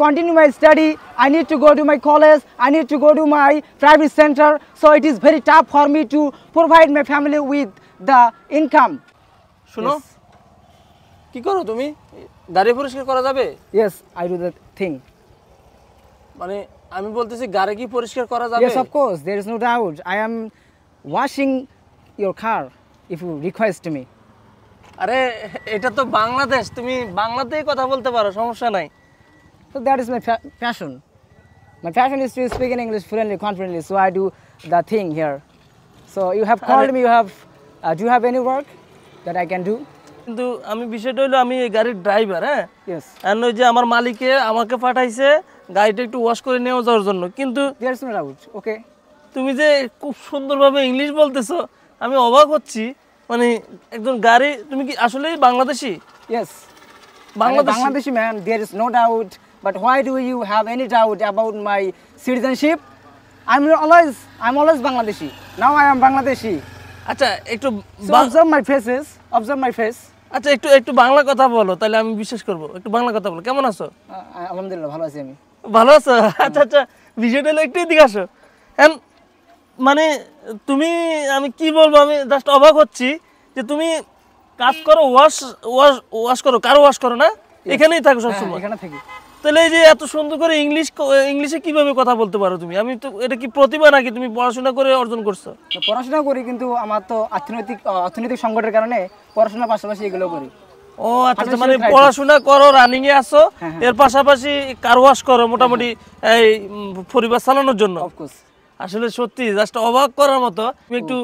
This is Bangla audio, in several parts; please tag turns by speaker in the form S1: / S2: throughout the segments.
S1: continue my study i need to go to my college i need to go to my private center so it is very tough for me to provide my family with the income শুনো
S2: কি করো তুমি গাড়ি পরিষ্কার করা যাবে
S1: yes I do that thing
S2: মানে আমি বলতেছি গাড়ি কি পরিষ্কার করা যাবে yes of
S1: course there is no doubt I am washing your car if you request me আরে এটা তো বাংলাদেশ তুমি বাংলাতেই কথা বলতে পারো সমস্যা নাই So that is my passion. My passion is to speak in English fluently, confidently. So I do the thing here. So you have called me. You have. Uh, do you have any work that I can do?
S2: কিন্তু আমি বিষয়টা হলো আমি এই গাড়ির ড্রাইভার হ্যাঁ আর ওই যে আমার মালিকে আমাকে পাঠাইছে গাড়িটা একটু ওয়াশ করে নিয়ে যাওয়ার জন্য কিন্তু ওকে তুমি যে খুব সুন্দরভাবে ইংলিশ বলতেছো আমি অবাক হচ্ছি মানে একজন গাড়ি তুমি কি আসলে Bangladeshi
S1: yes Bangladeshi man there is no doubt But why do you have any doubt about my citizenship? I'm always, I'm always Bangladeshi. Now I am Bangladeshi. আচ্ছা একটু observe my faces, observe my face.
S2: আচ্ছা একটু একটু বাংলা কথা বলো তাহলে আমি বিশ্বাস করব একটু বাংলা কথা বলো কেমন আছো
S1: আলহামদুলিল্লাহ ভালো আছি আমি
S2: ভালো আছো আচ্ছা আচ্ছা বিষয়টা হলো একটু এদিকে আসো মানে তুমি আমি কি বলবো আমি জাস্ট অবাক হচ্ছি যে তুমি কাজ করো ওয়াশ ওয়াশ ওয়াশ করো কারো ওয়াশ করো না এখানেই থাকো হ্যাঁ, সবসময় এখানে থাকি তাহলে এই যে এত সুন্দর করে ইংলিশ ইংলিশে কিভাবে কথা বলতে পারো তুমি আমি তো এটা কি প্রতিভা নাকি তুমি পড়াশোনা করে
S1: অর্জন করছো পড়াশোনা করি কিন্তু আমার তো অর্থনৈতিক অর্থনৈতিক সংকটের কারণে পড়াশোনা পাশাপাশি এগুলো করি ও আচ্ছা মানে পড়াশোনা
S2: করো রানিং এ আসো এর পাশাপাশি কার ওয়াশ করো মোটামুটি হ্যাঁ, হ্যাঁ। এই পরিবার চালানোর জন্য আসলে সত্যি জাস্ট অবাক করার মতো তুমি একটু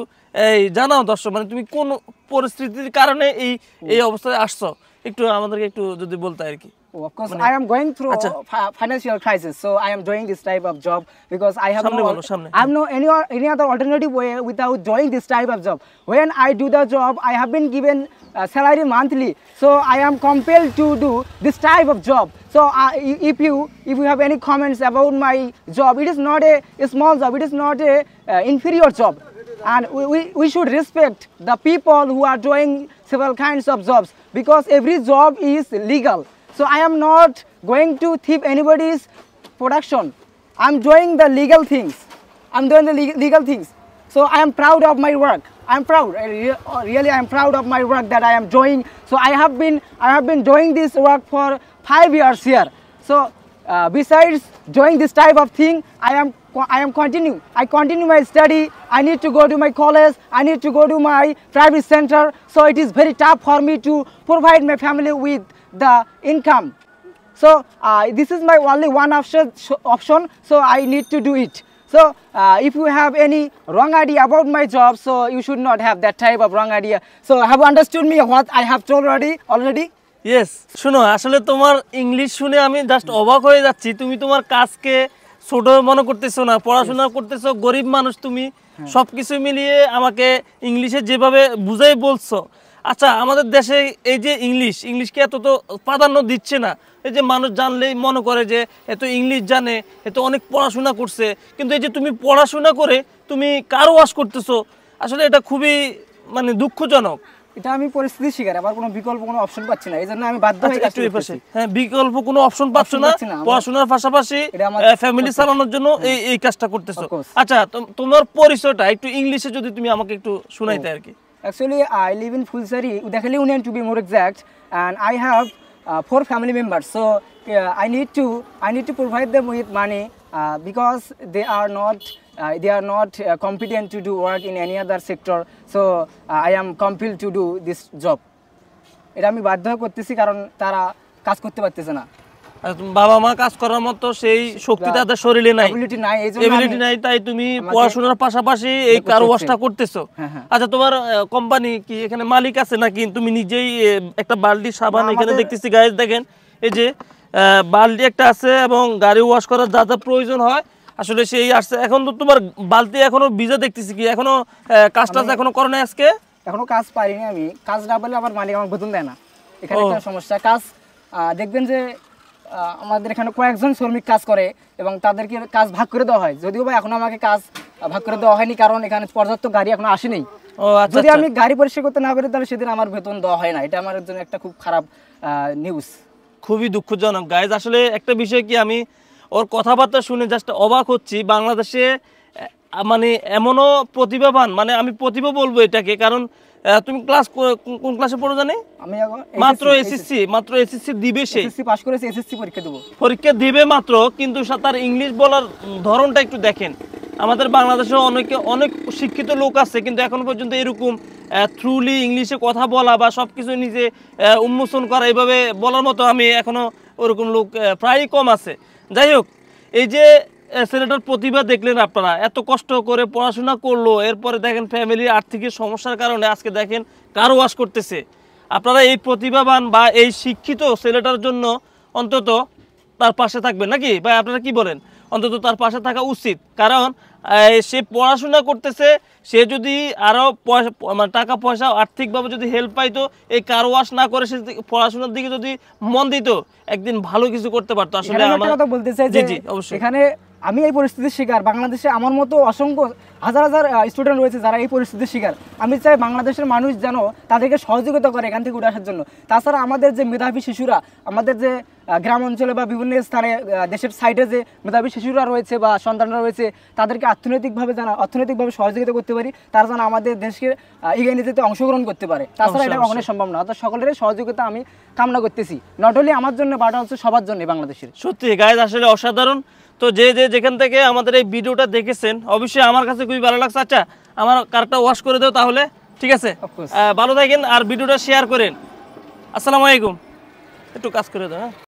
S2: এই জানাও দর্শক মানে তুমি কোন পরিস্থিতির কারণে এই এই অবস্থায় আসছো একটু আমাদেরকে একটু যদি বলতে আর কি of course, I am
S1: going through Achha. financial crisis, so I am doing this type of job because I have no, I have no any any other alternative way without doing this type of job. When I do the job, I have been given uh, salary monthly, so I am compelled to do this type of job. So uh, if you if you have any comments about my job, it is not a, a small job, it is not a uh, inferior job, and we, we, we should respect the people who are doing several kinds of jobs because every job is legal. So I am not going to thief anybody's production. I'm doing the legal things. I'm doing the legal things. So I am proud of my work. I'm proud. really, I'm proud of my work that I am doing. So I have been, I have been doing this work for five years here. So uh, besides doing this type of thing, I am, I am continue. I continue my study. I need to go to my college. I need to go to my private center. So it is very tough for me to provide my family with the income so uh, this is my only one option option so i need to do it so uh, if you have any wrong idea about my job so you should not have that type of wrong idea so have you understood me what i
S2: have told already already Yes. Shuno, yes শুনো আসলে তোমার ইংলিশ শুনে আমি জাস্ট অবাক হয়ে যাচ্ছি তুমি তোমার কাজকে ছোট মনে করতেছো না gorib manush tumi. মানুষ তুমি miliye amake English ইংলিশে যেভাবে বুঝাই বলছো আচ্ছা আমাদের দেশে এই যে ইংলিশ ইংলিশকে এত তো প্রাধান্য দিচ্ছে না এই যে মানুষ জানলেই মনে করে যে এত ইংলিশ জানে এত অনেক পড়াশোনা করছে কিন্তু এই যে তুমি পড়াশোনা করে তুমি কার ওয়াশ করতেছো আসলে এটা খুবই মানে দুঃখজনক এটা আমি পরিস্থিতি শিকার আমার কোনো বিকল্প কোনো অপশন পাচ্ছি না এই জন্য আমি বাধ্য হয়ে আচ্ছা, কাজ করছি হ্যাঁ বিকল্প কোনো অপশন পাচ্ছ না পড়াশোনার
S1: পাশাপাশি ফ্যামিলি চালানোর
S2: জন্য এই এই কাজটা করতেছো আচ্ছা তোমার পরিচয়টা একটু ইংলিশে যদি তুমি আমাকে একটু শোনাইতে আর কি
S1: Actually, I live in Fulsari, Udakhali Union to be more exact, and I have uh, four family members. So uh, I need to I need to provide them with money uh, because they are not they are not competent to do work in any other sector. So I am compelled to do this job. এটা আমি বাধ্য করতেছি কারণ তারা কাজ করতে পারতেছে না বাবা মা কাজ
S2: করার মতো সেই শক্তি তাদের শরীরে নাই এবিলিটি নাই তাই তুমি পড়াশোনার পাশাপাশি এই কার করতেছো হ্যাঁ, হ্যাঁ। আচ্ছা তোমার কোম্পানি কি এখানে মালিক আছে নাকি তুমি নিজেই একটা বালতি সাবান এখানে দেখতেছি গায়ে দেখেন এই যে বালতি একটা আছে এবং গাড়ি ওয়াশ করার যা যা প্রয়োজন হয় আসলে সেই আসছে এখন তো তোমার বালতি এখনো ভিজা দেখতেছি কি এখনো কাজটা এখনো করো না আজকে
S1: এখনো কাজ পারিনি আমি কাজ না পেলে আমার মালিক আমার বেতন দেয় না এখানে একটা সমস্যা কাজ দেখবেন যে আমাদের এখানে কয়েকজন শ্রমিক কাজ করে এবং তাদেরকে কাজ ভাগ করে দেওয়া হয় যদিও বা এখনো আমাকে কাজ ভাগ করে দেওয়া হয়নি কারণ এখানে পর্যাপ্ত গাড়ি এখনো আসেনি আচ্ছা, যদি আচ্ছা। আমি গাড়ি পরিষ্কার করতে না পারি তাহলে সেদিন আমার বেতন দেওয়া হয় না এটা আমার জন্য একটা খুব খারাপ নিউজ খুবই দুঃখজনক গাইজ আসলে একটা বিষয় কি
S2: আমি ওর কথাবার্তা শুনে জাস্ট অবাক হচ্ছি বাংলাদেশে মানে এমনও প্রতিভাবান মানে আমি প্রতিভা বলবো এটাকে কারণ তুমি ক্লাস কোন ক্লাসে পড়ো জানি
S1: আমি মাত্র এসএসসি
S2: মাত্র এসএসসি দিবে সে এসএসসি পাস করেছে এসএসসি পরীক্ষা দেব পরীক্ষা দিবে মাত্র কিন্তু তার ইংলিশ বলার ধরনটা একটু দেখেন আমাদের বাংলাদেশে অনেকে অনেক শিক্ষিত লোক আছে কিন্তু এখন পর্যন্ত এরকম থ্রুলি ইংলিশে কথা বলা বা সব কিছু নিজে উন্মোচন করা এভাবে বলার মতো আমি এখনও ওরকম লোক প্রায়ই কম আছে যাই হোক এই যে ছেলেটার প্রতিভা দেখলেন আপনারা এত কষ্ট করে পড়াশোনা করলো এরপরে দেখেন ফ্যামিলির আর্থিক সমস্যার কারণে আজকে দেখেন কারো ওয়াশ করতেছে আপনারা এই প্রতিভাবান বা এই শিক্ষিত ছেলেটার জন্য অন্তত তার পাশে থাকবেন নাকি ভাই আপনারা কি বলেন অন্তত তার পাশে থাকা উচিত কারণ সে পড়াশোনা করতেছে সে যদি আরও পয়সা মানে টাকা পয়সা আর্থিকভাবে যদি হেল্প পাইতো এই কার ওয়াশ না করে সে পড়াশোনার দিকে যদি মন দিত একদিন ভালো কিছু করতে পারতো আসলে আমার বলতে চাই যে অবশ্যই এখানে
S1: আমি এই পরিস্থিতির শিকার বাংলাদেশে আমার মতো অসংখ্য হাজার হাজার স্টুডেন্ট রয়েছে যারা এই পরিস্থিতির শিকার আমি চাই বাংলাদেশের মানুষ যেন তাদেরকে সহযোগিতা করে এখান থেকে উঠে আসার জন্য তাছাড়া আমাদের যে মেধাবী শিশুরা আমাদের যে গ্রাম অঞ্চলে বা বিভিন্ন স্থানে দেশের সাইডে যে মেধাবী শিশুরা রয়েছে বা সন্তানরা রয়েছে তাদেরকে অর্থনৈতিকভাবে যেন অর্থনৈতিকভাবে সহযোগিতা করতে পারি তারা যেন আমাদের দেশকে এগিয়ে নিতে অংশগ্রহণ করতে পারে তাছাড়া এটা কখনোই সম্ভব না অর্থাৎ সকলের সহযোগিতা আমি কামনা করতেছি নট অনলি আমার জন্য বাট হচ্ছে সবার জন্য বাংলাদেশের সত্যি
S2: গায়ে আসলে অসাধারণ তো যে যে যেখান থেকে আমাদের এই ভিডিওটা দেখেছেন অবশ্যই আমার কাছে খুবই ভালো লাগছে আচ্ছা আমার কারটা ওয়াশ করে দেও তাহলে ঠিক আছে ভালো থাকেন আর ভিডিওটা শেয়ার করেন আসসালামু আলাইকুম একটু কাজ করে দাও হ্যাঁ